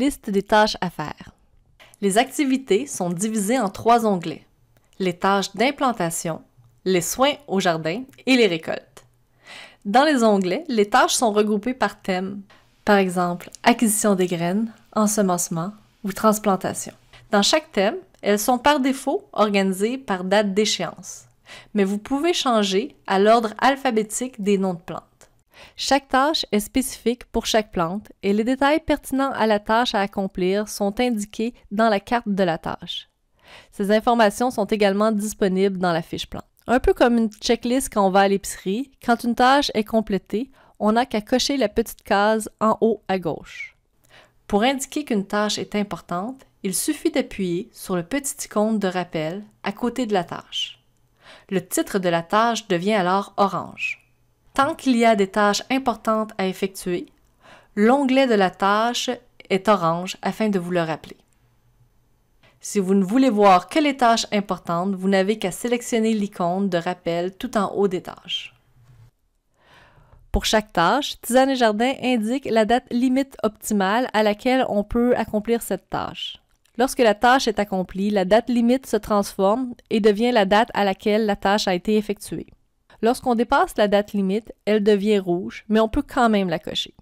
Liste des tâches à faire. Les activités sont divisées en trois onglets. Les tâches d'implantation, les soins au jardin et les récoltes. Dans les onglets, les tâches sont regroupées par thème, par exemple acquisition des graines, ensemencement ou transplantation. Dans chaque thème, elles sont par défaut organisées par date d'échéance, mais vous pouvez changer à l'ordre alphabétique des noms de plantes. Chaque tâche est spécifique pour chaque plante et les détails pertinents à la tâche à accomplir sont indiqués dans la carte de la tâche. Ces informations sont également disponibles dans la fiche plante. Un peu comme une checklist quand on va à l'épicerie, quand une tâche est complétée, on n'a qu'à cocher la petite case en haut à gauche. Pour indiquer qu'une tâche est importante, il suffit d'appuyer sur le petit icône de rappel à côté de la tâche. Le titre de la tâche devient alors orange. Tant qu'il y a des tâches importantes à effectuer, l'onglet de la tâche est orange afin de vous le rappeler. Si vous ne voulez voir que les tâches importantes, vous n'avez qu'à sélectionner l'icône de rappel tout en haut des tâches. Pour chaque tâche, Tisane et Jardin indique la date limite optimale à laquelle on peut accomplir cette tâche. Lorsque la tâche est accomplie, la date limite se transforme et devient la date à laquelle la tâche a été effectuée. Lorsqu'on dépasse la date limite, elle devient rouge, mais on peut quand même la cocher.